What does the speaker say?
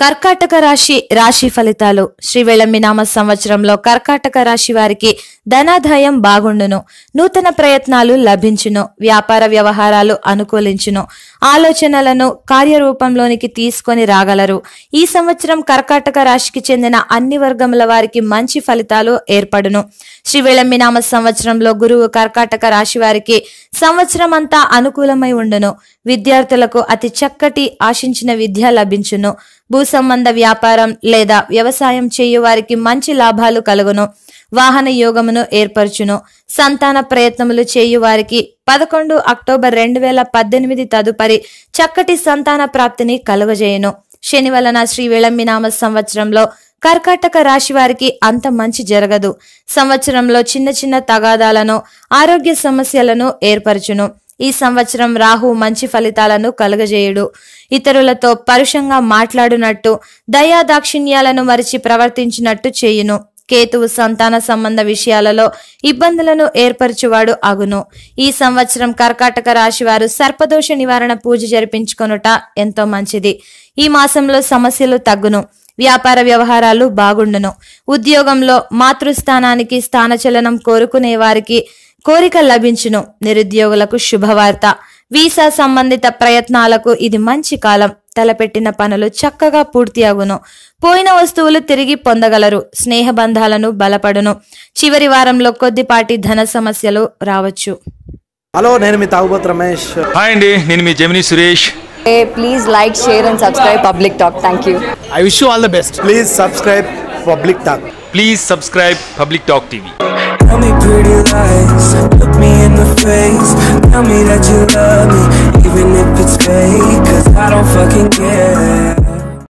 కర్కాటక రాశి రాశి ఫలితాలు శ్రీ నామ సంవత్సరంలో కర్కాటక రాశి వారికి ధనాదాయం బాగుండును నూతన ప్రయత్నాలు లభించును వ్యాపార వ్యవహారాలు అనుకూలించును ఆలోచనలను కార్యరూపంలోనికి తీసుకొని రాగలరు ఈ సంవత్సరం కర్కాటక రాశికి చెందిన అన్ని వర్గముల వారికి మంచి ఫలితాలు ఏర్పడును శ్రీ నామ సంవత్సరంలో గురువు కర్కాటక రాశి వారికి సంవత్సరం అంతా అనుకూలమై ఉండును విద్యార్థులకు అతి చక్కటి ఆశించిన విద్య లభించును భూ సంబంధ వ్యాపారం లేదా వ్యవసాయం చేయువారికి మంచి లాభాలు కలుగును వాహన యోగమును ఏర్పరచును సంతాన ప్రయత్నములు చేయువారికి పదకొండు అక్టోబర్ రెండు వేల పద్దెనిమిది తదుపరి చక్కటి సంతాన ప్రాప్తిని కలుగజేయును శని వలన శ్రీ విళంబినామ సంవత్సరంలో కర్కాటక రాశి వారికి అంత మంచి జరగదు సంవత్సరంలో చిన్న చిన్న తగాదాలను ఆరోగ్య సమస్యలను ఏర్పరచును ఈ సంవత్సరం రాహు మంచి ఫలితాలను కలుగజేయుడు ఇతరులతో పరుషంగా మాట్లాడునట్టు దయా దాక్షిణ్యాలను మరిచి ప్రవర్తించినట్టు చేయును కేతువు సంతాన సంబంధ విషయాలలో ఇబ్బందులను ఏర్పరచువాడు అగును ఈ సంవత్సరం కర్కాటక రాశి వారు సర్పదోష నివారణ పూజ జరిపించుకొనుట ఎంతో మంచిది ఈ మాసంలో సమస్యలు తగ్గును వ్యాపార వ్యవహారాలు బాగుండును ఉద్యోగంలో మాతృస్థానానికి స్థానచలనం కోరుకునే వారికి కోరిక లభించును నిరుద్యోగులకు శుభవార్త వీసా సంబంధిత ప్రయత్నాలకు ఇది మంచి కాలం తలపెట్టిన పనులు చక్కగా పూర్తి అగును పోయిన వస్తువులు తిరిగి పొందగలరు స్నేహబంధాలను బలపడును చివరి వారంలో కొద్దిపాటి ధన సమస్యలు రావచ్చు హలో నేను మీ తాగుబోత్ రమేష్ హాయ్ అండి నేను మీ జమిని Suresh please like share and subscribe public talk thank you I wish all the best please subscribe public talk Please subscribe Public Talk TV. Tell me pretty lies, look me in the face. Tell me that you love me, even if it's fake. Cause I don't fucking care.